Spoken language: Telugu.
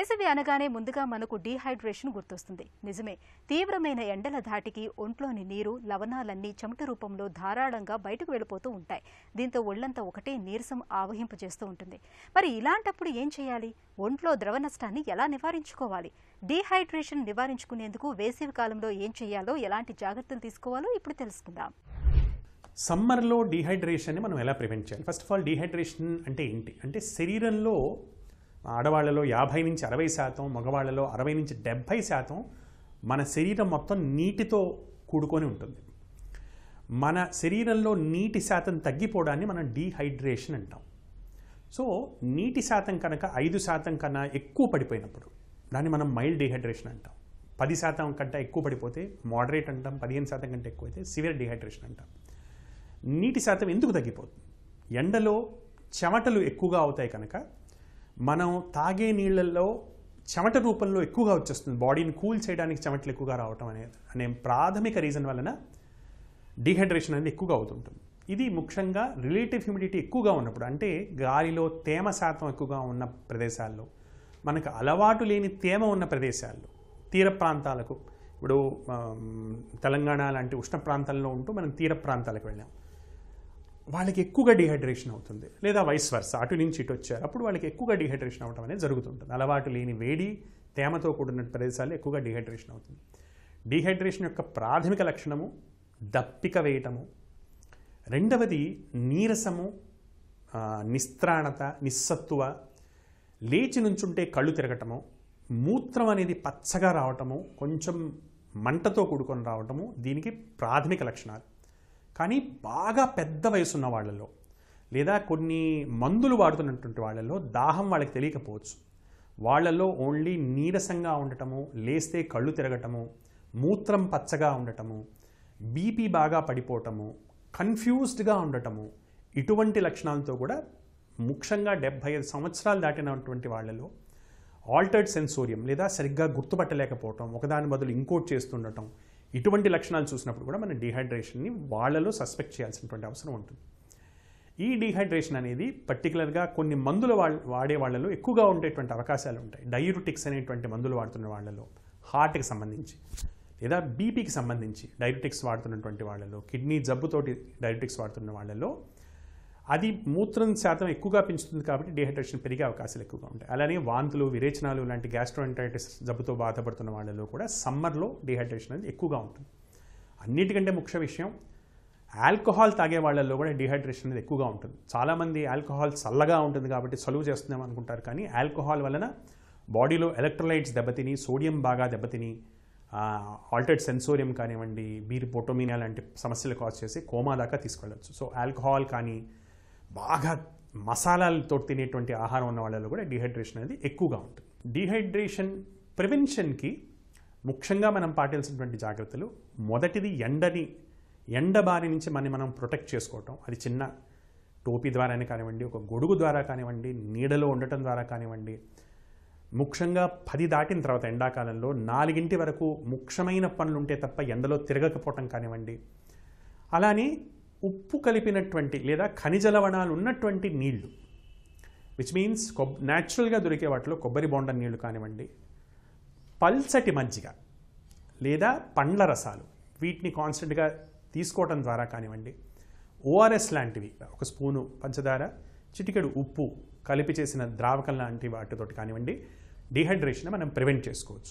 వేసవి అనగానే ముందుగా మనకు డీహైడ్రేషన్ గుర్తొస్తుంది నిజమే తీవ్రమైన ఎండల ధాటికి ఒంట్లోని నీరు లవణాలన్నీ చెమట రూపంలో ధారాళంగా బయటకు వెళ్ళిపోతూ ఉంటాయి దీంతో ఒళ్లంతా ఒకటే నీరసం ఆవహింపజేస్తూ ఉంటుంది మరి ఇలాంటప్పుడు ఏం చేయాలి ఒంట్లో ద్రవ నష్టాన్ని ఎలా నివారించుకోవాలి డీహైడ్రేషన్ నివారించుకునేందుకు వేసవి కాలంలో ఏం చేయాలో ఎలాంటి జాగ్రత్తలు తీసుకోవాలో ఇప్పుడు తెలుసుకుందాం సమ్మర్లో డీహైడ్రేషన్ని మనం ఎలా ప్రివెంట్ చేయాలి ఫస్ట్ ఆఫ్ ఆల్ డీహైడ్రేషన్ అంటే ఏంటి అంటే శరీరంలో ఆడవాళ్లలో యాభై నుంచి అరవై శాతం మగవాళ్లలో అరవై నుంచి డెబ్భై శాతం మన శరీరం మొత్తం నీటితో కూడుకొని ఉంటుంది మన శరీరంలో నీటి శాతం తగ్గిపోవడాన్ని మనం డీహైడ్రేషన్ అంటాం సో నీటి శాతం కనుక ఐదు శాతం కన్నా ఎక్కువ పడిపోయినప్పుడు దాన్ని మనం మైల్డ్ డీహైడ్రేషన్ అంటాం పది శాతం కంటే ఎక్కువ పడిపోతే మోడరేట్ అంటాం పదిహేను శాతం కంటే ఎక్కువ అయితే సివియర్ డీహైడ్రేషన్ అంటాం నీటి శాతం ఎందుకు తగ్గిపోతుంది ఎండలో చెమటలు ఎక్కువగా అవుతాయి కనుక మనం తాగే నీళ్ళల్లో చెమట రూపంలో ఎక్కువగా వచ్చేస్తుంది బాడీని కూల్ చేయడానికి చెమటలు ఎక్కువగా రావటం అనేది అనే ప్రాథమిక రీజన్ వలన డీహైడ్రేషన్ అనేది ఎక్కువగా అవుతుంటుంది ఇది ముఖ్యంగా రిలేటివ్ హ్యూమిడిటీ ఎక్కువగా ఉన్నప్పుడు అంటే గాలిలో తేమ శాతం ఎక్కువగా ఉన్న ప్రదేశాల్లో మనకు అలవాటు లేని తేమ ఉన్న ప్రదేశాల్లో తీర ప్రాంతాలకు ఇప్పుడు తెలంగాణ లాంటి ఉష్ణ ప్రాంతాల్లో ఉంటూ మనం తీర ప్రాంతాలకు వెళ్ళాం వాళ్ళకి ఎక్కువగా డిహైడ్రేషన్ అవుతుంది లేదా వైస్ వర్స అటు నుంచి ఇటు వచ్చారు అప్పుడు వాళ్ళకి ఎక్కువగా డిహైడ్రేషన్ అవడం అనేది జరుగుతుంటుంది అలవాటు లేని వేడి తేమతో కూడిన ప్రదేశాలు ఎక్కువగా డిహైడ్రేషన్ అవుతుంది డిహైడ్రేషన్ యొక్క ప్రాథమిక లక్షణము దప్పిక వేయటము రెండవది నీరసము నిస్త్రాణత నిస్సత్తువ లేచి నుంచుంటే కళ్ళు తిరగటము మూత్రం అనేది పచ్చగా రావటము కొంచెం మంటతో కూడుకొని రావటము దీనికి ప్రాథమిక లక్షణాలు కానీ బాగా పెద్ద వయసు ఉన్న వాళ్ళలో లేదా కొన్ని మందులు వాడుతున్నటువంటి వాళ్ళలో దాహం వాళ్ళకి తెలియకపోవచ్చు వాళ్ళలో ఓన్లీ నీరసంగా ఉండటము లేస్తే కళ్ళు తిరగటము మూత్రం పచ్చగా ఉండటము బీపీ బాగా పడిపోవటము కన్ఫ్యూజ్డ్గా ఉండటము ఇటువంటి లక్షణాలతో కూడా ముఖ్యంగా డెబ్భై ఐదు సంవత్సరాలు దాటినటువంటి వాళ్ళలో ఆల్టర్డ్ సెన్సోరియం లేదా సరిగ్గా గుర్తుపట్టలేకపోవటం ఒకదాని బదులు ఇంకోటి చేస్తుండటం ఇటువంటి లక్షణాలు చూసినప్పుడు కూడా మనం డీహైడ్రేషన్ని వాళ్ళలో సస్పెక్ట్ చేయాల్సినటువంటి అవసరం ఉంటుంది ఈ డీహైడ్రేషన్ అనేది పర్టికులర్గా కొన్ని మందులు వాడే వాళ్ళలో ఎక్కువగా ఉండేటువంటి అవకాశాలు ఉంటాయి డయూరిటిక్స్ అనేటువంటి మందులు వాడుతున్న వాళ్ళలో హార్ట్కి సంబంధించి లేదా బీపీకి సంబంధించి డైరిటిక్స్ వాడుతున్నటువంటి వాళ్ళలో కిడ్నీ జబ్బుతోటి డైరిటిక్స్ వాడుతున్న వాళ్ళలో అది మూత్రం శాతం ఎక్కువగా పెంచుతుంది కాబట్టి డిహైడ్రేషన్ పెరిగే అవకాశాలు ఎక్కువగా ఉంటాయి అలానే వాంతులు విరేచనాలు లాంటి గ్యాస్ట్రోఎంటరైటిస్ జబ్బుతో బాధపడుతున్న వాళ్ళలో కూడా సమ్మర్లో డిహైడ్రేషన్ అనేది ఎక్కువగా ఉంటుంది అన్నిటికంటే ముఖ్య విషయం ఆల్కహాల్ తాగే వాళ్ళల్లో కూడా డిహైడ్రేషన్ అనేది ఎక్కువగా ఉంటుంది చాలామంది ఆల్కహాల్ చల్లగా ఉంటుంది కాబట్టి సలువు చేస్తున్నాం అనుకుంటారు కానీ ఆల్కహాల్ వలన బాడీలో ఎలక్ట్రోలైట్స్ దెబ్బతిని సోడియం బాగా దెబ్బతిని ఆల్టర్డ్ సెన్సోరియం కానివ్వండి బీర్ పొటోమినా లాంటి సమస్యలు కాజ్ చేసి కోమా దాకా తీసుకెళ్ళచ్చు సో ఆల్కహాల్ కానీ బాగా మసాలాలతో తినేటువంటి ఆహారం ఉన్న వాళ్ళలో కూడా డిహైడ్రేషన్ అనేది ఎక్కువగా ఉంటుంది డిహైడ్రేషన్ ప్రివెన్షన్కి ముఖ్యంగా మనం పాటించినటువంటి జాగ్రత్తలు మొదటిది ఎండని ఎండ బారి నుంచి మనం మనం ప్రొటెక్ట్ చేసుకోవటం అది చిన్న టోపీ ద్వారానే కానివ్వండి ఒక గొడుగు ద్వారా కానివ్వండి నీడలో ఉండటం ద్వారా కానివ్వండి ముఖ్యంగా పది దాటిన తర్వాత ఎండాకాలంలో నాలుగింటి వరకు ముఖ్యమైన పనులు ఉంటే తప్ప ఎండలో తిరగకపోవటం కానివ్వండి అలానే ఉప్పు కలిపినటువంటి లేదా ఖనిజ లవణాలు ఉన్నటువంటి నీళ్లు విచ్ మీన్స్ కొబ్ న్యాచురల్గా దొరికే వాటిలో కొబ్బరి బొండ నీళ్లు కానివ్వండి పల్చటి మజ్జిగ లేదా పండ్ల రసాలు వీటిని కాన్స్టెంట్గా తీసుకోవటం ద్వారా కానివ్వండి ఓఆర్ఎస్ లాంటివి ఒక స్పూను పంచదార చిటికెడు ఉప్పు కలిపి చేసిన ద్రావకం లాంటి వాటితోటి కానివ్వండి డిహైడ్రేషన్ మనం ప్రివెంట్ చేసుకోవచ్చు